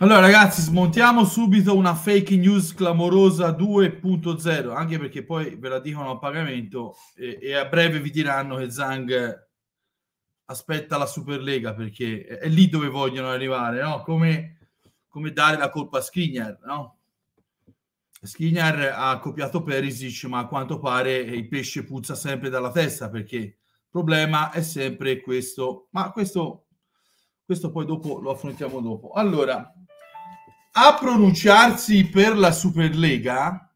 Allora ragazzi, smontiamo subito una fake news clamorosa 2.0, anche perché poi ve la dicono a pagamento e, e a breve vi diranno che Zhang aspetta la Superlega perché è, è lì dove vogliono arrivare, no? Come, come, dare la colpa a Skriniar, no? Skriniar ha copiato Perisic, ma a quanto pare il pesce puzza sempre dalla testa perché il problema è sempre questo. Ma questo, questo poi dopo lo affrontiamo dopo. Allora, a pronunciarsi per la Superlega,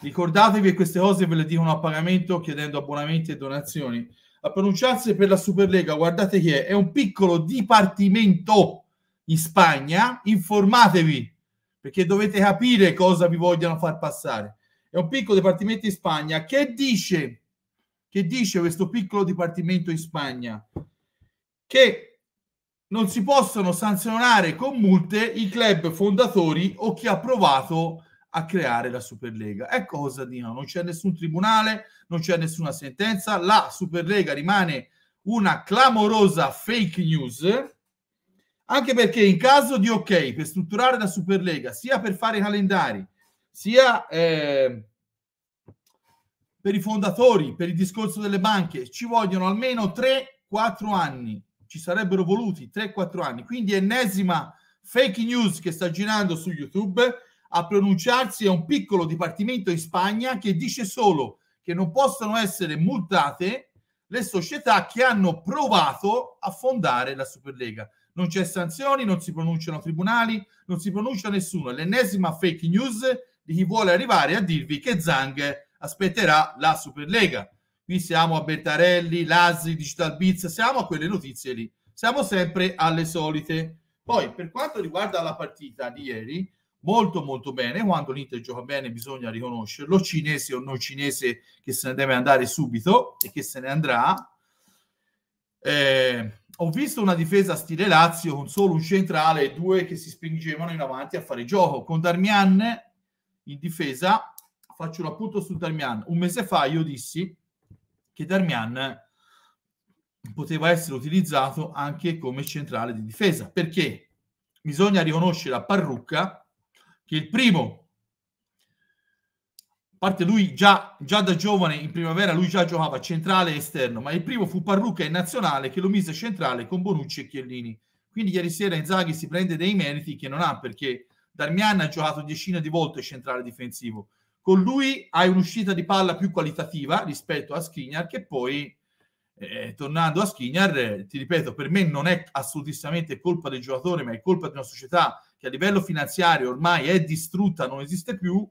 ricordatevi che queste cose ve le dicono a pagamento chiedendo abbonamenti e donazioni, a pronunciarsi per la Superlega, guardate chi è, è un piccolo dipartimento in Spagna, informatevi perché dovete capire cosa vi vogliono far passare. È un piccolo dipartimento in Spagna che dice, che dice questo piccolo dipartimento in Spagna che non si possono sanzionare con multe i club fondatori o chi ha provato a creare la Superlega. Ecco cosa dicono, non c'è nessun tribunale, non c'è nessuna sentenza, la Superlega rimane una clamorosa fake news, anche perché in caso di ok per strutturare la Superlega, sia per fare i calendari, sia eh, per i fondatori, per il discorso delle banche, ci vogliono almeno 3-4 anni ci sarebbero voluti 3-4 anni, quindi ennesima fake news che sta girando su YouTube, a pronunciarsi è un piccolo dipartimento in Spagna che dice solo che non possono essere multate le società che hanno provato a fondare la Superlega. Non c'è sanzioni, non si pronunciano tribunali, non si pronuncia nessuno. È l'ennesima fake news di chi vuole arrivare a dirvi che Zang aspetterà la Superlega qui siamo a Bertarelli, Lazzi, Digital Biz, siamo a quelle notizie lì, siamo sempre alle solite. Poi per quanto riguarda la partita di ieri, molto molto bene, quando l'Inter gioca bene bisogna riconoscerlo, cinese o non cinese che se ne deve andare subito e che se ne andrà. Eh, ho visto una difesa stile Lazio con solo un centrale e due che si spingevano in avanti a fare gioco, con Darmian in difesa, faccio l'appunto su Darmian, un mese fa io dissi che Darmian poteva essere utilizzato anche come centrale di difesa, perché bisogna riconoscere a Parrucca che il primo parte lui già, già, da giovane in primavera lui già giocava centrale e esterno, ma il primo fu Parrucca in nazionale che lo mise centrale con Bonucci e Chiellini. Quindi ieri sera Inzaghi si prende dei meriti che non ha perché Darmian ha giocato decine di volte centrale difensivo. Con lui hai un'uscita di palla più qualitativa rispetto a Skriniar che poi, eh, tornando a Skriniar, eh, ti ripeto, per me non è assolutamente colpa del giocatore, ma è colpa di una società che a livello finanziario ormai è distrutta, non esiste più,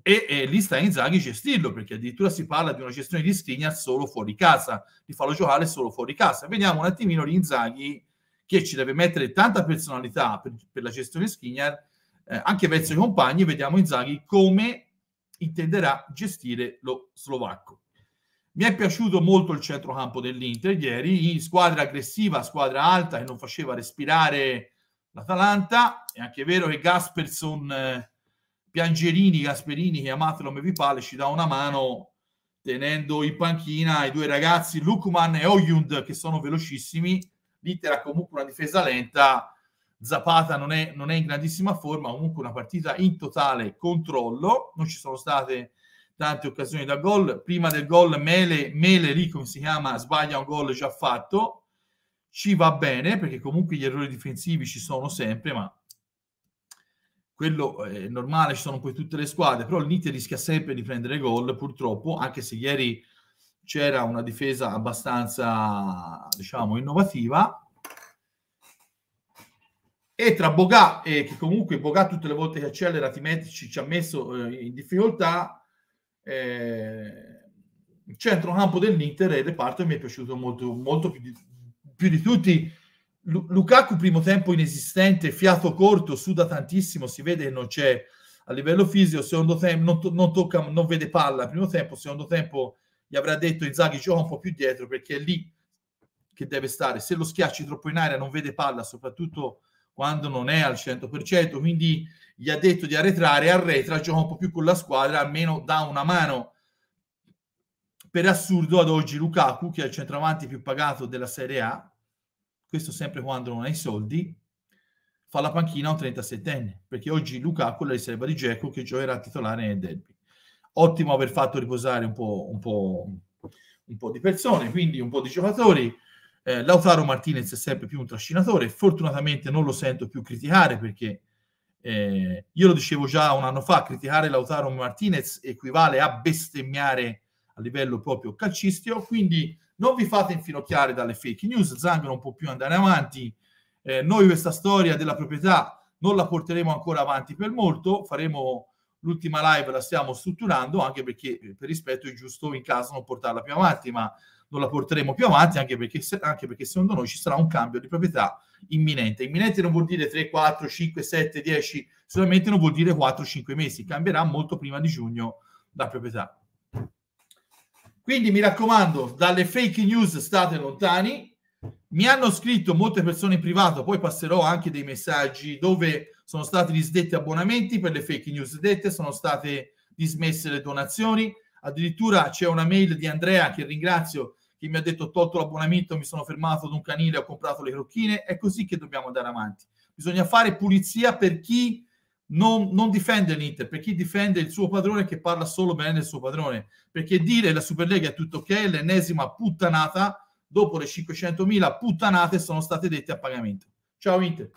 e, e eh, lì sta Inzaghi gestirlo, perché addirittura si parla di una gestione di Skriniar solo fuori casa, di farlo giocare solo fuori casa. Vediamo un attimino l'Inzaghi che ci deve mettere tanta personalità per, per la gestione Skriniar, eh, anche verso i compagni, vediamo Inzaghi come intenderà gestire lo slovacco. Mi è piaciuto molto il centrocampo dell'Inter ieri, in squadra aggressiva, squadra alta che non faceva respirare l'Atalanta. È anche vero che Gasperson, eh, Piangerini, Gasperini, chiamatelo come vi pare, ci dà una mano tenendo in panchina i due ragazzi Lukman e Oyund che sono velocissimi. L'Inter ha comunque una difesa lenta Zapata non è, non è, in grandissima forma, comunque una partita in totale controllo, non ci sono state tante occasioni da gol, prima del gol Mele, Mele lì come si chiama, sbaglia un gol già fatto, ci va bene perché comunque gli errori difensivi ci sono sempre, ma quello eh, è normale, ci sono poi tutte le squadre, però l'Inter rischia sempre di prendere gol purtroppo, anche se ieri c'era una difesa abbastanza, diciamo, innovativa, e tra Bogà, eh, che comunque Bogà tutte le volte che accelera Timetic ci ha messo eh, in difficoltà, eh, il centrocampo dell'Inter e il reparto mi è piaciuto molto, molto più, di, più di tutti. Lukaku primo tempo inesistente, fiato corto, suda tantissimo, si vede che non c'è a livello fisico, secondo tempo non, to- non, tocca, non vede palla, primo tempo, secondo tempo gli avrà detto Inzaghi gioca un po' più dietro perché è lì che deve stare, se lo schiacci troppo in aria non vede palla, soprattutto quando non è al 100%, quindi gli ha detto di arretrare, arretra, gioca un po' più con la squadra, almeno dà una mano. Per assurdo ad oggi Lukaku, che è il centravanti più pagato della Serie A, questo sempre quando non hai soldi, fa la panchina a un 37enne, perché oggi Lukaku è la riserva di Dzeko che giocherà titolare nel derby. Ottimo aver fatto riposare un po', un po', un po' di persone, quindi un po' di giocatori. Eh, Lautaro Martinez è sempre più un trascinatore, fortunatamente non lo sento più criticare perché eh, io lo dicevo già un anno fa, criticare Lautaro Martinez equivale a bestemmiare a livello proprio calcistico, quindi non vi fate infinocchiare dalle fake news, Zang non può più andare avanti, eh, noi questa storia della proprietà non la porteremo ancora avanti per molto, faremo l'ultima live, la stiamo strutturando anche perché eh, per rispetto è giusto in caso non portarla più avanti, ma non la porteremo più avanti, anche perché, anche perché secondo noi ci sarà un cambio di proprietà imminente. Imminente non vuol dire 3, 4, 5, 7, 10, solamente non vuol dire 4, 5 mesi, cambierà molto prima di giugno la proprietà. Quindi mi raccomando, dalle fake news state lontani. Mi hanno scritto molte persone in privato, poi passerò anche dei messaggi dove sono stati disdetti abbonamenti per le fake news dette, sono state dismesse le donazioni, Addirittura c'è una mail di Andrea che ringrazio che mi ha detto ho tolto l'abbonamento, mi sono fermato ad un canile, ho comprato le crocchine. È così che dobbiamo andare avanti. Bisogna fare pulizia per chi non, non difende l'Inter, per chi difende il suo padrone che parla solo bene del suo padrone. Perché dire la Superlega è tutto ok l'ennesima puttanata dopo le 500.000 puttanate sono state dette a pagamento. Ciao Inter.